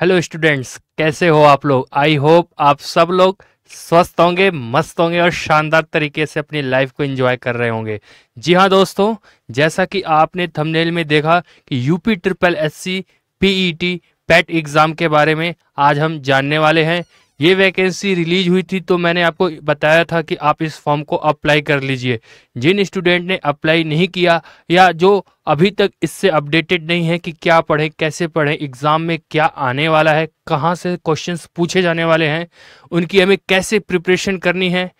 hello students कैसे हो आप लोग आई होप आप सब लोग स्वस्थ होंगे मस्त होंगे और शानदार तरीके से अपनी लाइफ को एंजॉय कर रहे होंगे जी हाँ दोस्तों जैसा कि आपने थंबनेल में देखा कि UP triple S C PET PET exam के बारे में आज हम जानने वाले हैं ये वैकेंसी रिलीज हुई थी तो मैंने आपको बताया था कि आप इस फॉर्म को अप्लाई कर लीजिए जिन स्टूडेंट ने अप्लाई नहीं किया या जो अभी तक इससे अपडेटेड नहीं है कि क्या पढ़ें कैसे पढ़ें एग्ज़ाम में क्या आने वाला है कहाँ से क्वेश्चंस पूछे जाने वाले हैं उनकी हमें कैसे प्रिपरेशन करनी है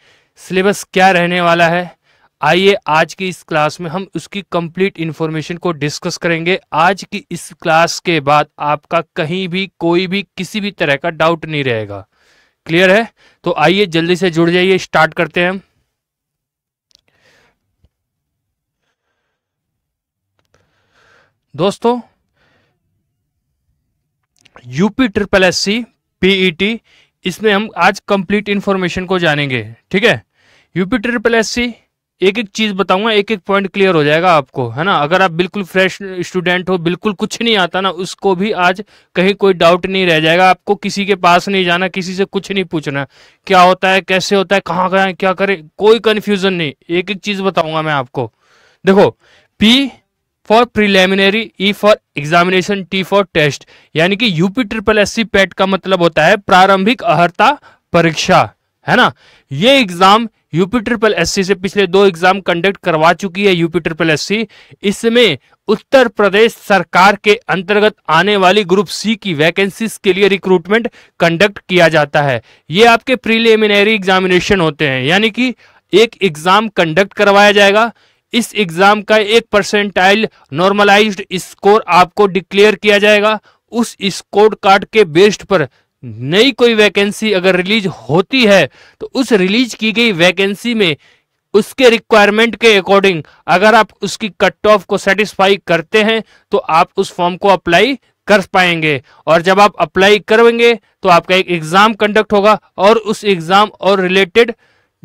सिलेबस क्या रहने वाला है आइए आज की इस क्लास में हम उसकी कंप्लीट इन्फॉर्मेशन को डिस्कस करेंगे आज की इस क्लास के बाद आपका कहीं भी कोई भी किसी भी तरह का डाउट नहीं रहेगा क्लियर है तो आइए जल्दी से जुड़ जाइए स्टार्ट करते हैं हम दोस्तों UP triple S C PET इसमें हम आज कंप्लीट इंफॉर्मेशन को जानेंगे ठीक है यूपी ट्रिपल एस सी एक एक चीज बताऊंगा एक एक पॉइंट क्लियर हो जाएगा आपको है ना अगर आप बिल्कुल फ्रेश स्टूडेंट हो बिल्कुल कुछ नहीं आता ना उसको भी आज कहीं कोई डाउट नहीं रह जाएगा आपको किसी के पास नहीं जाना किसी से कुछ नहीं पूछना क्या होता है कैसे होता है कहाँ कहाँ क्या करें कोई कन्फ्यूजन नहीं एक एक चीज बताऊंगा मैं आपको देखो P for preliminary E for examination T for test यानी कि UP triple S C PET का मतलब होता है प्रारंभिक अहर्ता परीक्षा है ना ये एग्जाम यूपी ट्रिपल एससी से पिछले दो एग्जाम कंडक्ट करवा चुकी है यूपी ट्रिपल एससी इसमें उत्तर प्रदेश सरकार के अंतर्गत आने वाली ग्रुप सी की वैकेंसीज के लिए रिक्रूटमेंट कंडक्ट किया जाता है ये आपके प्रीलिमिनरी एग्जामिनेशन होते हैं यानी कि एक एग्जाम कंडक्ट करवाया जाएगा इस एग्जाम का एक परसेंटाइल नॉर्मलाइज्ड स्कोर आपको डिक्लेयर किया जाएगा उस स्कोर कार्ड के बेस्ड पर नई कोई वैकेंसी अगर रिलीज होती है तो उस रिलीज की गई वैकेंसी में उसके रिक्वायरमेंट के अकॉर्डिंग अगर आप उसकी कट ऑफ को सेटिस्फाई करते हैं तो आप उस फॉर्म को अप्लाई कर पाएंगे और जब आप अप्लाई करेंगे तो आपका एक एग्जाम कंडक्ट होगा और उस एग्जाम और रिलेटेड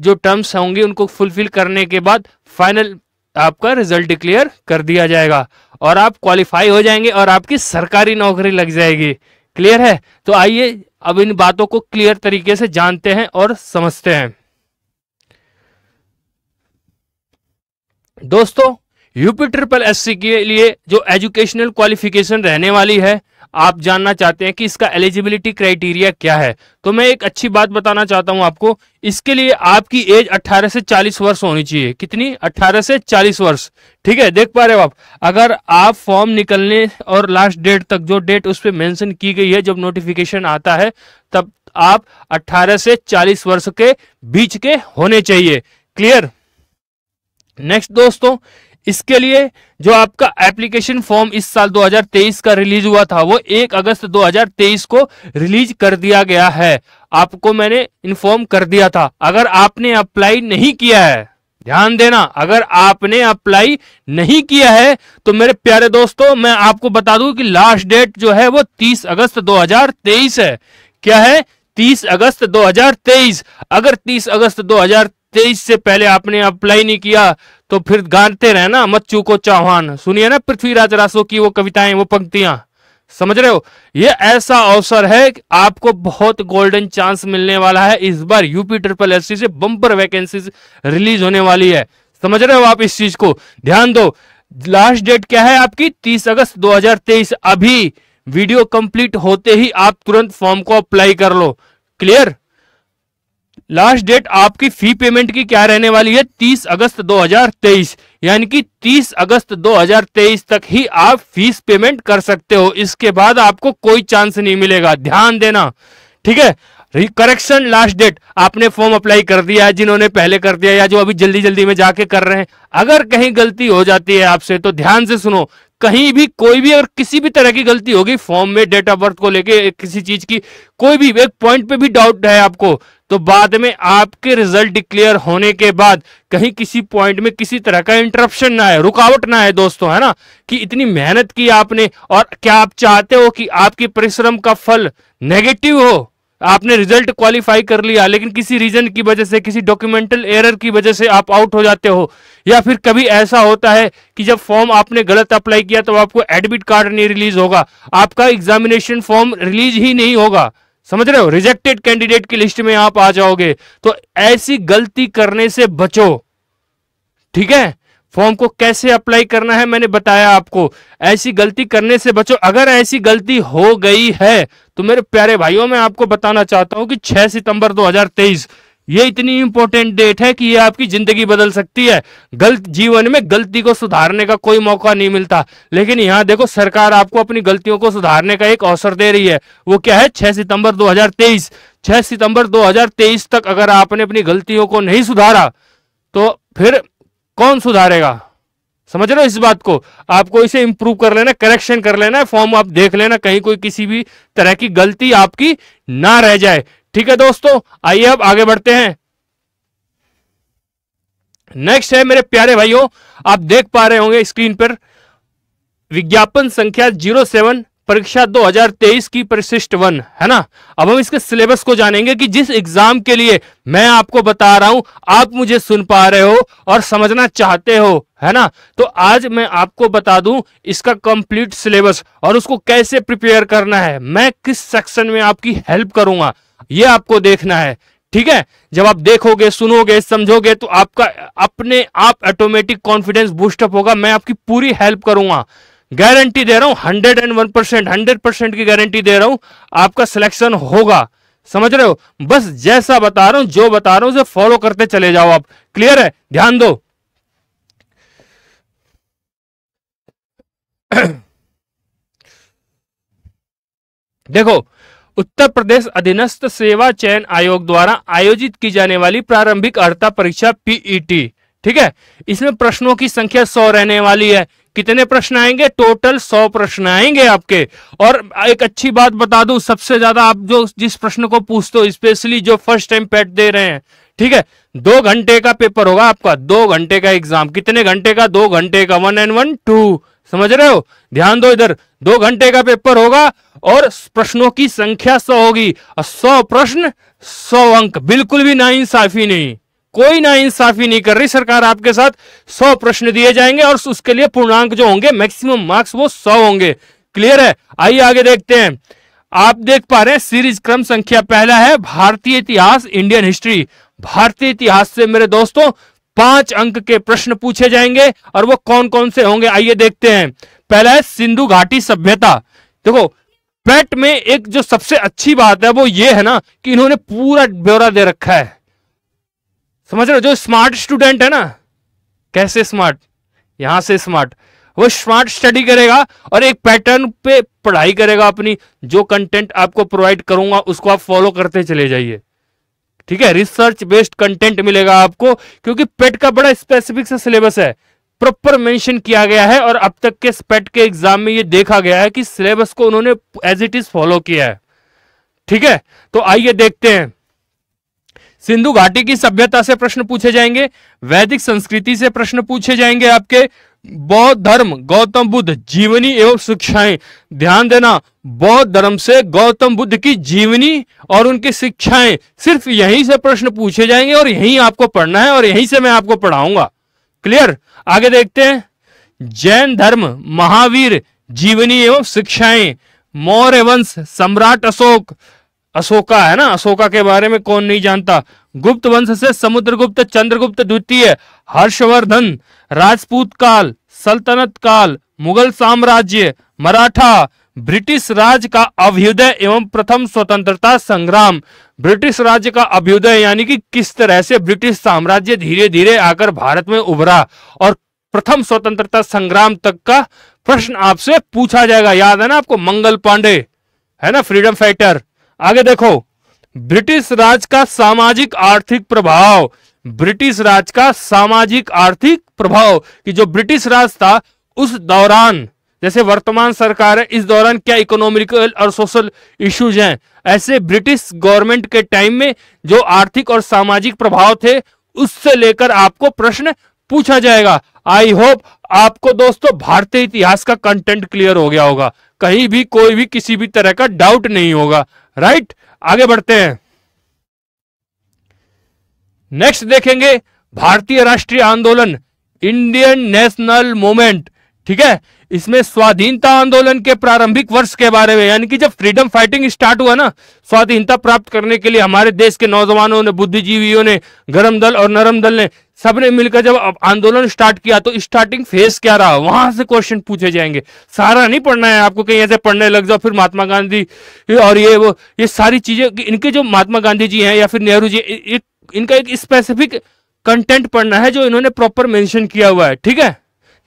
जो टर्म्स होंगे उनको फुलफिल करने के बाद फाइनल आपका रिजल्ट डिक्लेयर कर दिया जाएगा और आप क्वालिफाई हो जाएंगे और आपकी सरकारी नौकरी लग जाएगी क्लियर है तो आइए अब इन बातों को क्लियर तरीके से जानते हैं और समझते हैं दोस्तों यूपी ट्रिपल एस के लिए जो एजुकेशनल क्वालिफिकेशन रहने वाली है आप जानना चाहते हैं कि इसका एलिजिबिलिटी क्राइटेरिया क्या है तो मैं एक अच्छी बात बताना चाहता हूं आपको इसके लिए आपकी एज 18 से 40 वर्ष होनी चाहिए कितनी 18 से 40 वर्ष ठीक है देख पा रहे हो आप अगर आप फॉर्म निकलने और लास्ट डेट तक जो डेट उस पर मैंशन की गई है जब नोटिफिकेशन आता है तब आप अट्ठारह से चालीस वर्ष के बीच के होने चाहिए क्लियर नेक्स्ट दोस्तों इसके लिए जो आपका एप्लीकेशन फॉर्म इस साल 2023 का रिलीज हुआ था वो 1 अगस्त 2023 को रिलीज कर दिया गया है आपको मैंने इन्फॉर्म कर दिया था अगर आपने अप्लाई नहीं किया है ध्यान देना अगर आपने अप्लाई नहीं किया है तो मेरे प्यारे दोस्तों मैं आपको बता दूं कि लास्ट डेट जो है वो 30 अगस्त 2023 है क्या है 30 अगस्त 2023 अगर 30 अगस्त 2023 से पहले आपने अप्लाई नहीं किया तो फिर गाते रहे ना मच्चू को चौहान सुनिए ना पृथ्वीराज रासो की वो कविताएं वो पंक्तियां समझ रहे हो ये ऐसा अवसर है आपको बहुत गोल्डन चांस मिलने वाला है इस बार यूपी ट्रिपल एस से बंपर वैकेंसी रिलीज होने वाली है समझ रहे हो आप इस चीज को ध्यान दो लास्ट डेट क्या है आपकी 30 अगस्त 2023 अभी वीडियो कंप्लीट होते ही आप तुरंत फॉर्म को अप्लाई कर लो क्लियर लास्ट डेट आपकी फी पेमेंट की क्या रहने वाली है 30 अगस्त 2023 यानी कि 30 अगस्त 2023 तक ही आप फीस पेमेंट कर सकते हो इसके बाद आपको कोई चांस नहीं मिलेगा ध्यान देना ठीक है करेक्शन लास्ट डेट आपने फॉर्म अप्लाई कर दिया है जिन्होंने पहले कर दिया या जो अभी जल्दी जल्दी में जाके कर रहे हैं अगर कहीं गलती हो जाती है आपसे तो ध्यान से सुनो कहीं भी कोई भी अगर किसी भी तरह की गलती होगी फॉर्म में डेट ऑफ बर्थ को लेके किसी चीज की कोई भी एक पॉइंट पे भी डाउट है आपको तो बाद में आपके रिजल्ट डिक्लेयर होने के बाद कहीं किसी पॉइंट में किसी तरह का इंटरप्शन ना आए रुकावट ना आए दोस्तों है ना कि इतनी मेहनत की आपने और क्या आप चाहते हो कि आपके परिश्रम का फल नेगेटिव हो आपने रिजल्ट क्वालिफाई कर लिया लेकिन किसी रीजन की वजह से किसी डॉक्यूमेंटल एरर की वजह से आप आउट हो जाते हो या फिर कभी ऐसा होता है कि जब फॉर्म आपने गलत अप्लाई किया तो आपको एडमिट कार्ड नहीं रिलीज होगा आपका एग्जामिनेशन फॉर्म रिलीज ही नहीं होगा समझ रहे हो रिजेक्टेड कैंडिडेट की लिस्ट में आप आ जाओगे तो ऐसी गलती करने से बचो ठीक है फॉर्म को कैसे अप्लाई करना है मैंने बताया आपको ऐसी गलती करने से बचो अगर ऐसी गलती हो गई है तो मेरे प्यारे भाइयों मैं आपको बताना चाहता हूं कि 6 सितंबर 2023 ये इतनी इंपॉर्टेंट डेट है कि ये आपकी जिंदगी बदल सकती है गलत जीवन में गलती को सुधारने का कोई मौका नहीं मिलता लेकिन यहाँ देखो सरकार आपको अपनी गलतियों को सुधारने का एक अवसर दे रही है वो क्या है 6 सितंबर 2023 6 सितंबर 2023 तक अगर आपने अपनी गलतियों को नहीं सुधारा तो फिर कौन सुधारेगा समझ रहे हो इस बात को आपको इसे इंप्रूव कर लेना करेक्शन कर लेना फॉर्म आप देख लेना कहीं कोई किसी भी तरह की गलती आपकी ना रह जाए ठीक है दोस्तों आइए अब आगे बढ़ते हैं नेक्स्ट है मेरे प्यारे भाइयों आप देख पा रहे होंगे स्क्रीन पर विज्ञापन संख्या जीरो सेवन परीक्षा 2023 की परिशिष्ट वन है ना अब हम इसके सिलेबस को जानेंगे कि जिस एग्जाम के लिए मैं आपको बता रहा हूं आप मुझे सुन पा रहे हो और समझना चाहते हो है ना तो आज मैं आपको बता दूं इसका कंप्लीट सिलेबस और उसको कैसे प्रिपेयर करना है मैं किस सेक्शन में आपकी हेल्प करूंगा ये आपको देखना है ठीक है जब आप देखोगे सुनोगे समझोगे तो आपका अपने आप ऑटोमेटिक कॉन्फिडेंस बूस्टअप होगा मैं आपकी पूरी हेल्प करूंगा गारंटी दे रहा हूं hundred and one percent hundred percent की गारंटी दे रहा हूं आपका सिलेक्शन होगा समझ रहे हो बस जैसा बता रहा हूं जो बता रहा हूं उसे फॉलो करते चले जाओ आप क्लियर है ध्यान दो देखो उत्तर प्रदेश अधीनस्थ सेवा चयन आयोग द्वारा आयोजित की जाने वाली प्रारंभिक अर्ता परीक्षा पीईटी e ठीक है इसमें प्रश्नों की संख्या सौ रहने वाली है कितने प्रश्न आएंगे टोटल सौ प्रश्न आएंगे आपके और एक अच्छी बात बता दूं सबसे ज्यादा आप जो जिस प्रश्न को पूछते हो स्पेशली जो फर्स्ट टाइम पैट दे रहे हैं ठीक है दो घंटे का पेपर होगा आपका दो घंटे का एग्जाम कितने घंटे का दो घंटे का वन एंड वन टू समझ रहे हो ध्यान दो इधर दो घंटे का पेपर होगा और प्रश्नों की संख्या सौ होगी और सौ प्रश्न सौ अंक बिल्कुल भी नाइंसाफी नहीं कोई ना इंसाफी नहीं कर रही सरकार आपके साथ सौ प्रश्न दिए जाएंगे और उसके लिए पूर्णांक जो होंगे मैक्सिमम मार्क्स वो सौ होंगे क्लियर है आइए आगे देखते हैं आप देख पा रहे हैं सीरीज क्रम संख्या पहला है भारतीय इतिहास इंडियन हिस्ट्री भारतीय इतिहास से मेरे दोस्तों पांच अंक के प्रश्न पूछे जाएंगे और वो कौन कौन से होंगे आइए देखते हैं पहला है सिंधु घाटी सभ्यता देखो पेट में एक जो सबसे अच्छी बात है वो ये है ना कि इन्होंने पूरा ब्यौरा दे रखा है समझ रहे हो जो स्मार्ट स्टूडेंट है ना कैसे स्मार्ट यहां से स्मार्ट वो स्मार्ट स्टडी करेगा और एक पैटर्न पे पढ़ाई करेगा अपनी जो कंटेंट आपको प्रोवाइड करूंगा उसको आप फॉलो करते चले जाइए ठीक है रिसर्च बेस्ड कंटेंट मिलेगा आपको क्योंकि पेट का बड़ा स्पेसिफिक सा सिलेबस है प्रॉपर मेंशन किया गया है और अब तक के पेट के एग्जाम में ये देखा गया है कि सिलेबस को उन्होंने एज इट इज फॉलो किया है ठीक है तो आइए देखते हैं सिंधु घाटी की सभ्यता से प्रश्न पूछे जाएंगे वैदिक संस्कृति से प्रश्न पूछे जाएंगे आपके बौद्ध धर्म गौतम बुद्ध जीवनी एवं शिक्षाएं ध्यान देना बौद्ध धर्म से गौतम बुद्ध की जीवनी और उनकी शिक्षाएं सिर्फ यहीं से प्रश्न पूछे जाएंगे और यहीं आपको पढ़ना है और यहीं से मैं आपको पढ़ाऊंगा क्लियर आगे देखते हैं जैन धर्म महावीर जीवनी एवं शिक्षाएं मौर्य वंश सम्राट अशोक अशोका है ना अशोका के बारे में कौन नहीं जानता गुप्त वंश से समुद्रगुप्त चंद्रगुप्त द्वितीय हर्षवर्धन राजपूत काल सल्तनत काल मुगल साम्राज्य मराठा ब्रिटिश राज का अभ्युदय एवं प्रथम स्वतंत्रता संग्राम ब्रिटिश राज्य का अभ्युदय यानी कि किस तरह से ब्रिटिश साम्राज्य धीरे धीरे आकर भारत में उभरा और प्रथम स्वतंत्रता संग्राम तक का प्रश्न आपसे पूछा जाएगा याद है ना आपको मंगल पांडे है ना फ्रीडम फाइटर आगे देखो ब्रिटिश राज का सामाजिक आर्थिक प्रभाव ब्रिटिश राज का सामाजिक आर्थिक प्रभाव कि जो ब्रिटिश राज था उस दौरान जैसे वर्तमान सरकार है इस दौरान क्या इकोनॉमिकल और सोशल इश्यूज हैं ऐसे ब्रिटिश गवर्नमेंट के टाइम में जो आर्थिक और सामाजिक प्रभाव थे उससे लेकर आपको प्रश्न पूछा जाएगा आई होप आपको दोस्तों भारतीय इतिहास का कंटेंट क्लियर हो गया होगा कहीं भी कोई भी किसी भी तरह का डाउट नहीं होगा राइट आगे बढ़ते हैं नेक्स्ट देखेंगे भारतीय राष्ट्रीय आंदोलन इंडियन नेशनल मूवमेंट ठीक है इसमें स्वाधीनता आंदोलन के प्रारंभिक वर्ष के बारे में यानी कि जब फ्रीडम फाइटिंग स्टार्ट हुआ ना स्वाधीनता प्राप्त करने के लिए हमारे देश के नौजवानों ने बुद्धिजीवियों ने गर्म दल और नरम दल ने सबने मिलकर जब आंदोलन स्टार्ट किया तो स्टार्टिंग फेज क्या रहा वहां से क्वेश्चन पूछे जाएंगे सारा नहीं पढ़ना है आपको कहीं ऐसे पढ़ने लग जाओ फिर महात्मा गांधी और ये वो ये सारी चीजें इनके जो महात्मा गांधी जी हैं या फिर नेहरू जी एक इनका एक स्पेसिफिक कंटेंट पढ़ना है जो इन्होंने प्रॉपर मेंशन किया हुआ है ठीक है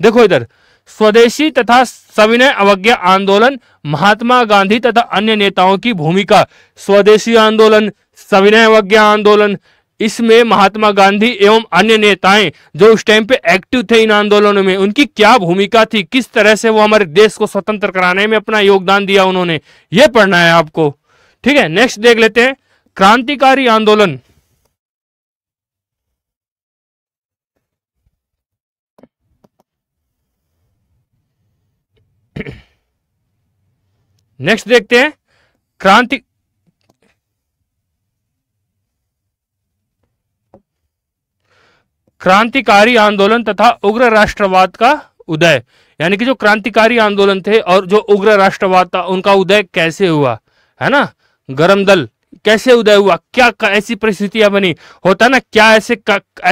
देखो इधर स्वदेशी तथा सविनय अवज्ञा आंदोलन महात्मा गांधी तथा अन्य नेताओं की भूमिका स्वदेशी आंदोलन सविनय अवज्ञा आंदोलन इसमें महात्मा गांधी एवं अन्य नेताएं जो उस टाइम पे एक्टिव थे इन आंदोलनों में उनकी क्या भूमिका थी किस तरह से वो हमारे देश को स्वतंत्र कराने में अपना योगदान दिया उन्होंने ये पढ़ना है आपको ठीक है नेक्स्ट देख लेते हैं क्रांतिकारी आंदोलन नेक्स्ट देखते हैं क्रांति क्रांतिकारी आंदोलन तथा उग्र राष्ट्रवाद का उदय यानी कि जो क्रांतिकारी आंदोलन थे और जो उग्र राष्ट्रवाद था उनका उदय कैसे हुआ है ना गरम दल कैसे उदय हुआ क्या ऐसी परिस्थितियां बनी होता ना क्या ऐसे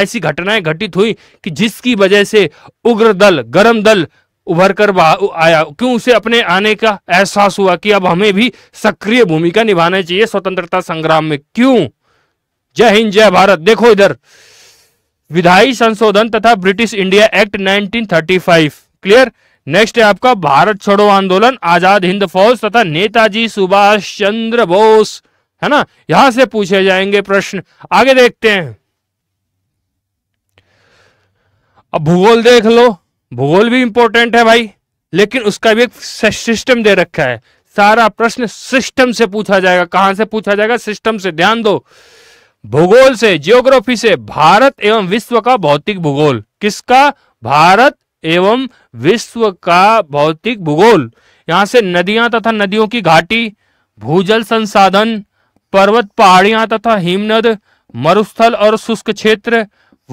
ऐसी घटनाएं घटित हुई कि जिसकी वजह से उग्र दल गरम दल उभर कर आया क्यों उसे अपने आने का एहसास हुआ कि अब हमें भी सक्रिय भूमिका निभाना चाहिए स्वतंत्रता संग्राम में क्यों जय हिंद जय भारत देखो इधर विधायी संशोधन तथा British India Act 1935 clear next है आपका भारत छोड़ो आंदोलन आजाद हिंद फौज तथा नेताजी सुभाष चंद्र बोस है ना यहां से पूछे जाएंगे प्रश्न आगे देखते हैं अब भूगोल देख लो भूगोल भी इंपॉर्टेंट है भाई लेकिन उसका भी एक सिस्टम दे रखा है सारा प्रश्न सिस्टम से पूछा जाएगा कहां से पूछा जाएगा सिस्टम से ध्यान दो भूगोल से जियोग्राफी से भारत एवं विश्व का भौतिक भूगोल किसका भारत एवं विश्व का भौतिक भूगोल यहां से नदियां तथा नदियों की घाटी भूजल संसाधन पर्वत पहाड़ियां तथा हिमनद मरुस्थल और शुष्क क्षेत्र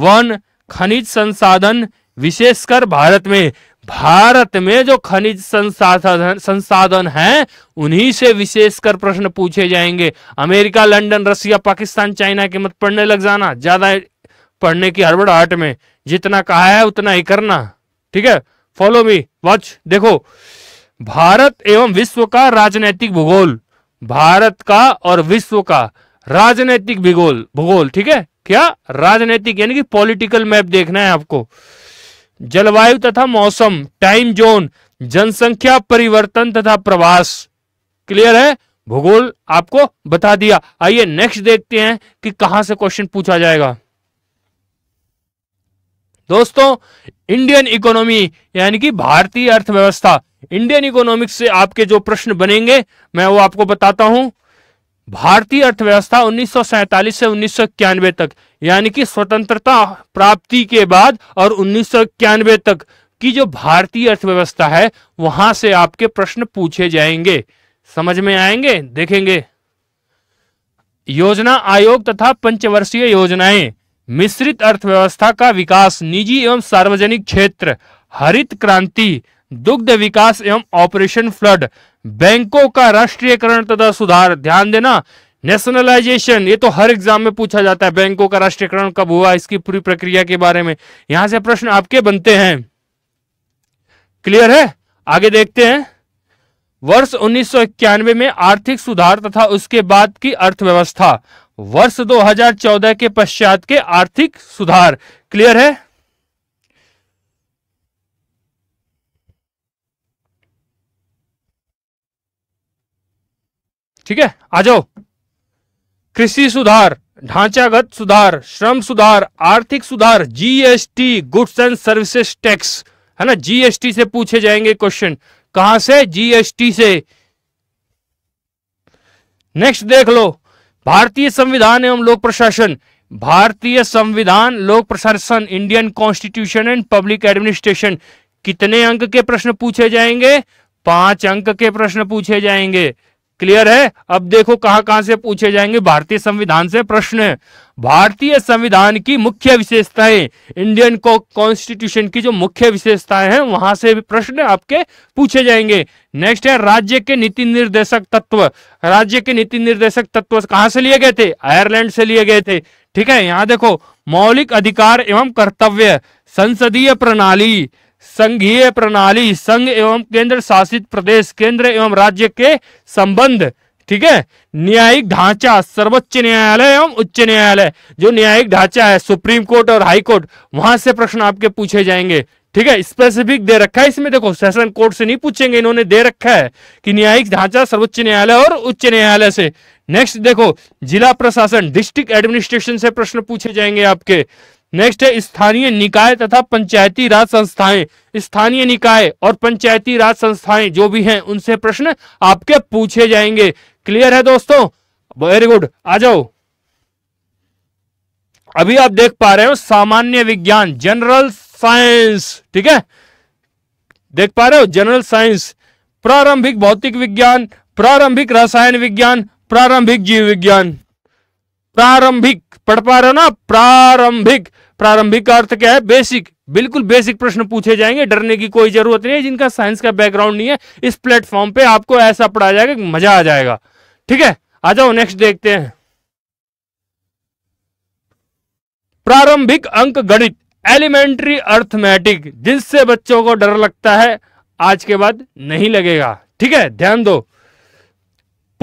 वन खनिज संसाधन विशेषकर भारत में भारत में जो खनिज संसाधन संसाधन हैं उन्हीं से विशेषकर प्रश्न पूछे जाएंगे America London Russia Pakistan China के मत पढ़ने लग जाना ज्यादा पढ़ने की हड़बड़ाहट में जितना कहा है उतना ही करना ठीक है फॉलो मी वॉच देखो भारत एवं विश्व का राजनैतिक भूगोल भारत का और विश्व का राजनैतिक भूगोल भूगोल ठीक है क्या राजनैतिक यानी कि पॉलिटिकल मैप देखना है आपको जलवायु तथा मौसम टाइम जोन जनसंख्या परिवर्तन तथा प्रवास क्लियर है भूगोल आपको बता दिया आइए नेक्स्ट देखते हैं कि कहां से क्वेश्चन पूछा जाएगा दोस्तों इंडियन इकोनॉमी यानी कि भारतीय अर्थव्यवस्था इंडियन इकोनॉमिक्स से आपके जो प्रश्न बनेंगे मैं वो आपको बताता हूं भारतीय अर्थव्यवस्था उन्नीस से उन्नीस तक यानी कि स्वतंत्रता प्राप्ति के बाद और उन्नीस तक की जो भारतीय अर्थव्यवस्था है वहां से आपके प्रश्न पूछे जाएंगे समझ में आएंगे देखेंगे योजना आयोग तथा पंचवर्षीय योजनाएं मिश्रित अर्थव्यवस्था का विकास निजी एवं सार्वजनिक क्षेत्र हरित क्रांति दुग्ध विकास एवं ऑपरेशन फ्लड बैंकों का राष्ट्रीयकरण तथा सुधार ध्यान देना नेशनलाइजेशन ये तो हर एग्जाम में पूछा जाता है बैंकों का राष्ट्रीयकरण कब हुआ इसकी पूरी प्रक्रिया के बारे में यहां से प्रश्न आपके बनते हैं क्लियर है आगे देखते हैं वर्ष उन्नीस में आर्थिक सुधार तथा उसके बाद की अर्थव्यवस्था वर्ष 2014 के पश्चात के आर्थिक सुधार क्लियर है ठीक है आ जाओ कृषि सुधार ढांचागत सुधार श्रम सुधार आर्थिक सुधार GST goods and services tax है ना जीएसटी से पूछे जाएंगे क्वेश्चन कहां से जीएसटी से नेक्स्ट देख लो भारतीय संविधान एवं लोक प्रशासन भारतीय संविधान लोक प्रशासन Indian constitution and public administration कितने अंक के प्रश्न पूछे जाएंगे पांच अंक के प्रश्न पूछे जाएंगे क्लियर है अब देखो कहां कहां से पूछे जाएंगे भारतीय संविधान से प्रश्न भारतीय संविधान की मुख्य विशेषताएं इंडियन कॉन्स्टिट्यूशन की जो मुख्य विशेषताएं हैं वहां से भी प्रश्न आपके पूछे जाएंगे नेक्स्ट है राज्य के नीति निर्देशक तत्व राज्य के नीति निर्देशक तत्व कहां से लिए गए थे आयरलैंड से लिए गए थे ठीक है यहां देखो मौलिक अधिकार एवं कर्तव्य संसदीय प्रणाली संघीय प्रणाली संघ एवं केंद्र शासित प्रदेश केंद्र एवं राज्य के संबंध ठीक है न्यायिक ढांचा सर्वोच्च न्यायालय एवं उच्च न्यायालय जो न्यायिक ढांचा है सुप्रीम कोर्ट और हाई कोर्ट वहां से प्रश्न आपके पूछे जाएंगे ठीक है स्पेसिफिक दे रखा है इसमें देखो सेशन कोर्ट से नहीं पूछेंगे इन्होंने दे रखा है कि न्यायिक ढांचा सर्वोच्च न्यायालय और उच्च न्यायालय से नेक्स्ट देखो जिला प्रशासन डिस्ट्रिक्ट एडमिनिस्ट्रेशन से प्रश्न पूछे जाएंगे आपके नेक्स्ट है स्थानीय निकाय तथा पंचायती राज संस्थाएं स्थानीय निकाय और पंचायती राज संस्थाएं जो भी हैं उनसे प्रश्न आपके पूछे जाएंगे क्लियर है दोस्तों वेरी गुड आ जाओ अभी आप देख पा रहे हो सामान्य विज्ञान जनरल साइंस ठीक है देख पा रहे हो जनरल साइंस प्रारंभिक भौतिक विज्ञान प्रारंभिक रसायन विज्ञान प्रारंभिक जीव विज्ञान प्रारंभिक पढ़ पा रहे हो ना प्रारंभिक प्रारंभिक का अर्थ क्या है बेसिक बिल्कुल बेसिक प्रश्न पूछे जाएंगे डरने की कोई जरूरत नहीं है जिनका साइंस का बैकग्राउंड नहीं है इस प्लेटफॉर्म पे आपको ऐसा पढ़ा जाएगा मजा आ जाएगा ठीक है आ जाओ नेक्स्ट देखते हैं प्रारंभिक अंक गणित एलिमेंट्री अर्थमेटिक जिससे बच्चों को डर लगता है आज के बाद नहीं लगेगा ठीक है ध्यान दो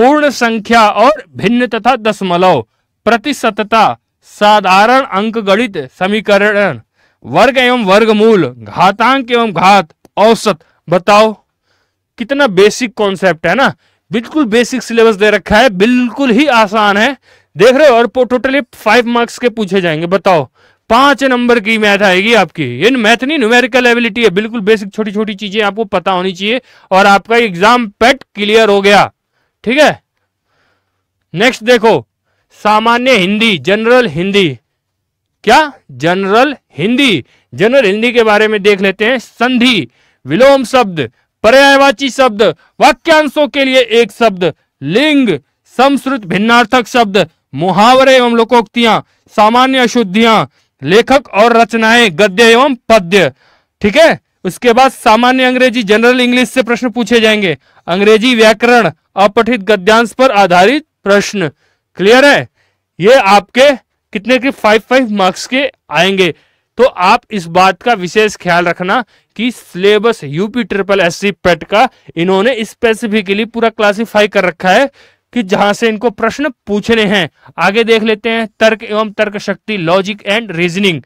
पूर्ण संख्या और भिन्न तथा दशमलव प्रतिशतता साधारण अंकगणित समीकरण वर्ग एवं वर्गमूल घातांक एवं घात औसत बताओ कितना बेसिक कॉन्सेप्ट है ना बिल्कुल बेसिक सिलेबस दे रखा है बिल्कुल ही आसान है देख रहे हो और टोटली फाइव मार्क्स के पूछे जाएंगे बताओ पांच नंबर की मैथ आएगी आपकी ये मैथ नहीं न्यूमेरिकल एबिलिटी है बिल्कुल बेसिक छोटी छोटी चीजें आपको पता होनी चाहिए और आपका एग्जाम पेट क्लियर हो गया ठीक है नेक्स्ट देखो सामान्य हिंदी जनरल हिंदी क्या जनरल हिंदी जनरल हिंदी के बारे में देख लेते हैं संधि विलोम शब्द पर्यायवाची शब्द वाक्यांशों के लिए एक शब्द लिंग समश्रुत भिन्नार्थक शब्द मुहावरे एवं लोकोक्तियां सामान्य अशुद्धियां लेखक और रचनाएं गद्य एवं पद्य ठीक है उसके बाद सामान्य अंग्रेजी जनरल इंग्लिश से प्रश्न पूछे जाएंगे अंग्रेजी व्याकरण अपठित गद्यांश पर आधारित प्रश्न क्लियर है ये आपके कितने के फाइव फाइव मार्क्स के आएंगे तो आप इस बात का विशेष ख्याल रखना कि syllabus UP triple S C PET का इन्होंने स्पेसिफिकली पूरा क्लासिफाई कर रखा है कि जहां से इनको प्रश्न पूछने हैं आगे देख लेते हैं तर्क एवं तर्क शक्ति लॉजिक एंड रीजनिंग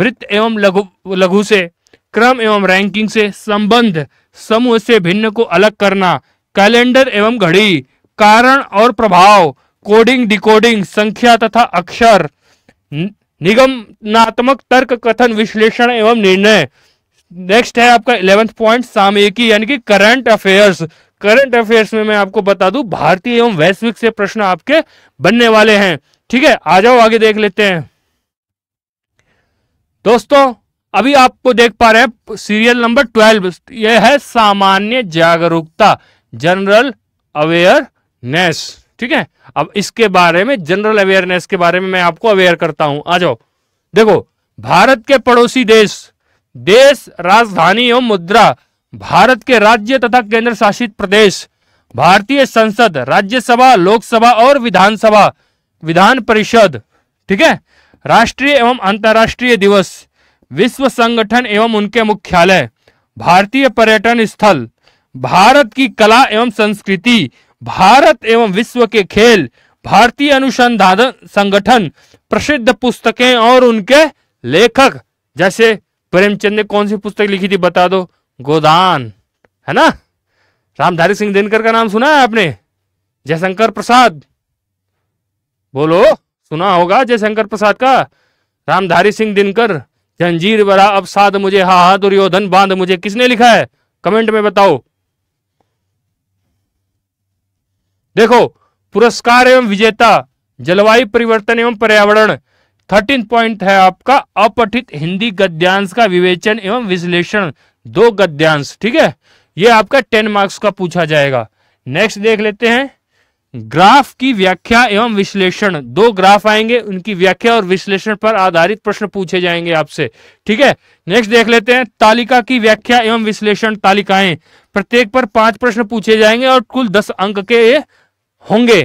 वृत्त एवं लघु लघु से क्रम एवं रैंकिंग से संबंध समूह से भिन्न को अलग करना कैलेंडर एवं घड़ी कारण और प्रभाव कोडिंग डिकोडिंग संख्या तथा अक्षर निगमनात्मक तर्क कथन विश्लेषण एवं निर्णय नेक्स्ट है आपका इलेवेंथ पॉइंट सामयिकी यानी कि करंट अफेयर्स करंट अफेयर्स में मैं आपको बता दूं भारतीय एवं वैश्विक से प्रश्न आपके बनने वाले हैं ठीक है आ जाओ आगे देख लेते हैं दोस्तों अभी आपको देख पा रहे हैं सीरियल नंबर ट्वेल्व यह है सामान्य जागरूकता जनरल अवेयरनेस ठीक है अब इसके बारे में जनरल अवेयरनेस के बारे में मैं आपको अवेयर करता हूं आ जाओ देखो भारत के पड़ोसी देश देश राजधानी एवं मुद्रा भारत के राज्य तथा केंद्र शासित प्रदेश भारतीय संसद राज्यसभा लोकसभा और विधानसभा विधान परिषद ठीक है राष्ट्रीय एवं अंतर्राष्ट्रीय दिवस विश्व संगठन एवं उनके मुख्यालय भारतीय पर्यटन स्थल भारत की कला एवं संस्कृति भारत एवं विश्व के खेल भारतीय अनुसंधान संगठन प्रसिद्ध पुस्तकें और उनके लेखक जैसे प्रेमचंद ने कौन सी पुस्तक लिखी थी बता दो गोदान है ना रामधारी सिंह दिनकर का नाम सुना है आपने जयशंकर प्रसाद बोलो सुना होगा जयशंकर प्रसाद का रामधारी सिंह दिनकर जंजीर बरा अब साध मुझे हा दुर्योधन बांध मुझे किसने लिखा है कमेंट में बताओ देखो पुरस्कार एवं विजेता जलवायु परिवर्तन एवं पर्यावरण थर्टीन पॉइंट है आपका अपठित हिंदी गद्यांश का विवेचन एवं विश्लेषण दो गद्यांश ठीक है ये आपका टेन मार्क्स का पूछा जाएगा नेक्स्ट देख लेते हैं ग्राफ की व्याख्या एवं विश्लेषण दो ग्राफ आएंगे उनकी व्याख्या और विश्लेषण पर आधारित प्रश्न पूछे जाएंगे आपसे ठीक है नेक्स्ट देख लेते हैं तालिका की व्याख्या एवं विश्लेषण तालिकाएं प्रत्येक पर पांच प्रश्न पूछे जाएंगे और कुल दस अंक के ये होंगे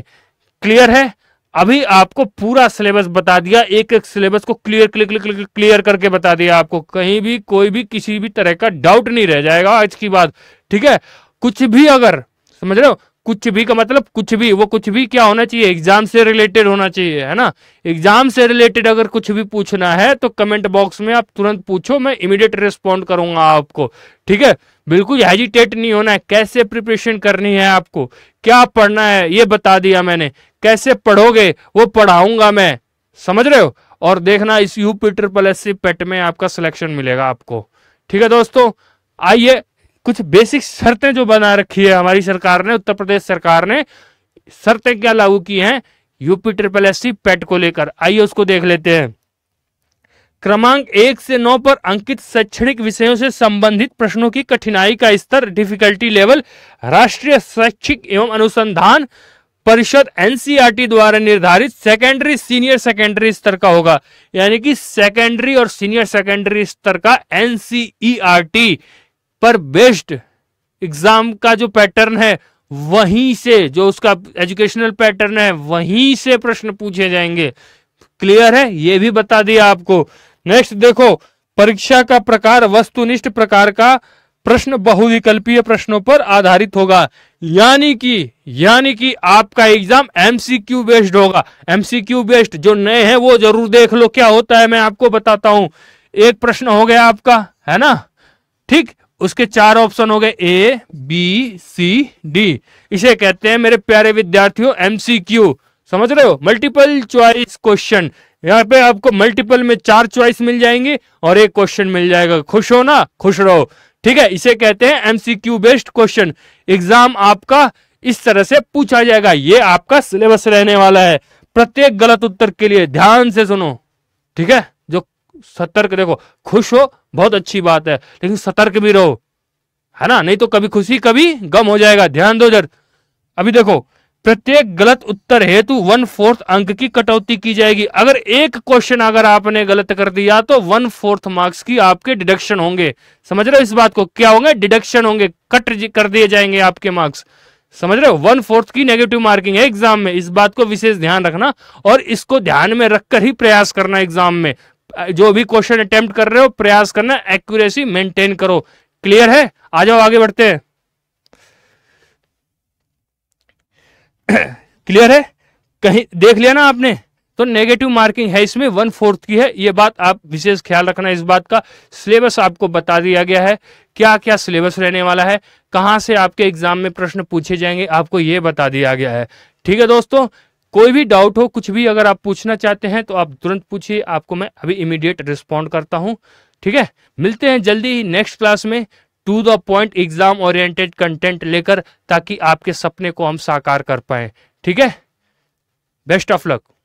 क्लियर है अभी आपको पूरा सिलेबस बता दिया एक एक सिलेबस को क्लियर क्लिक क्लिक क्लियर करके बता दिया आपको कहीं भी कोई भी किसी भी तरह का डाउट नहीं रह जाएगा आज की बात ठीक है कुछ भी अगर समझ रहे हो कुछ भी का मतलब कुछ भी वो कुछ भी क्या होना चाहिए एग्जाम से रिलेटेड होना चाहिए है ना एग्जाम से रिलेटेड अगर कुछ भी पूछना है तो कमेंट बॉक्स में आप तुरंत पूछो मैं इमीडिएट रिस्पॉन्ड करूंगा आपको ठीक है बिल्कुल हेजिटेट नहीं होना है कैसे प्रिपरेशन करनी है आपको क्या पढ़ना है ये बता दिया मैंने कैसे पढ़ोगे वो पढ़ाऊंगा मैं समझ रहे हो और देखना इस यू पीटर प्लस सी पेट में आपका सिलेक्शन मिलेगा आपको ठीक है दोस्तों आइए कुछ बेसिक शर्तें जो बना रखी है हमारी सरकार ने उत्तर प्रदेश सरकार ने शर्तें क्या लागू की हैं UP triple S C PET को लेकर आइए उसको देख लेते हैं क्रमांक एक से नौ पर अंकित शैक्षणिक विषयों से संबंधित प्रश्नों की कठिनाई का स्तर डिफिकल्टी लेवल राष्ट्रीय शैक्षिक एवं अनुसंधान परिषद एनसीईआरटी e द्वारा निर्धारित सेकेंडरी सीनियर सेकेंडरी स्तर का होगा यानी कि सेकेंडरी और सीनियर सेकेंडरी स्तर का एनसीईआरटी पर बेस्ड एग्जाम का जो पैटर्न है वहीं से जो उसका एजुकेशनल पैटर्न है वहीं से प्रश्न पूछे जाएंगे क्लियर है ये भी बता दिया आपको नेक्स्ट देखो परीक्षा का प्रकार वस्तुनिष्ठ प्रकार का प्रश्न बहुविकल्पीय प्रश्नों पर आधारित होगा यानी कि यानी कि आपका एग्जाम एमसीक्यू बेस्ड होगा एमसीक्यू बेस्ड जो नए हैं वो जरूर देख लो क्या होता है मैं आपको बताता हूं एक प्रश्न हो गया आपका है ना ठीक उसके चार ऑप्शन हो गए ए बी सी डी इसे कहते हैं मेरे प्यारे विद्यार्थियों एमसीक्यू समझ रहे हो मल्टीपल चॉइस क्वेश्चन यहाँ पे आपको मल्टीपल में चार चॉइस मिल जाएंगे और एक क्वेश्चन मिल जाएगा खुश हो ना खुश रहो ठीक है इसे कहते हैं एमसीक्यू बेस्ड क्वेश्चन एग्जाम आपका इस तरह से पूछा जाएगा ये आपका सिलेबस रहने वाला है प्रत्येक गलत उत्तर के लिए ध्यान से सुनो ठीक है सतर्क देखो खुश हो बहुत अच्छी बात है लेकिन सतर्क भी रहो है ना नहीं तो कभी खुशी कभी गम हो जाएगा ध्यान दो जर अभी देखो प्रत्येक गलत उत्तर हेतु वन फोर्थ अंक की कटौती की जाएगी अगर एक क्वेश्चन अगर आपने गलत कर दिया तो वन फोर्थ मार्क्स की आपके डिडक्शन होंगे समझ रहे हो इस बात को क्या होंगे डिडक्शन होंगे कट कर दिए जाएंगे आपके मार्क्स समझ रहे हो वन फोर्थ की नेगेटिव मार्किंग है एग्जाम में इस बात को विशेष ध्यान रखना और इसको ध्यान में रखकर ही प्रयास करना एग्जाम में जो भी क्वेश्चन अटेम्प्ट कर रहे हो प्रयास करना एक्यूरेसी मेंटेन करो क्लियर है आ जाओ आगे बढ़ते हैं क्लियर है कहीं देख लिया ना आपने तो नेगेटिव मार्किंग है इसमें वन फोर्थ की है ये बात आप विशेष ख्याल रखना इस बात का सिलेबस आपको बता दिया गया है क्या क्या सिलेबस रहने वाला है कहां से आपके एग्जाम में प्रश्न पूछे जाएंगे आपको ये बता दिया गया है ठीक है दोस्तों कोई भी डाउट हो कुछ भी अगर आप पूछना चाहते हैं तो आप तुरंत पूछिए आपको मैं अभी इमीडिएट रिस्पॉन्ड करता हूं ठीक है मिलते हैं जल्दी ही नेक्स्ट क्लास में to the point exam oriented content लेकर ताकि आपके सपने को हम साकार कर पाए ठीक है बेस्ट ऑफ लक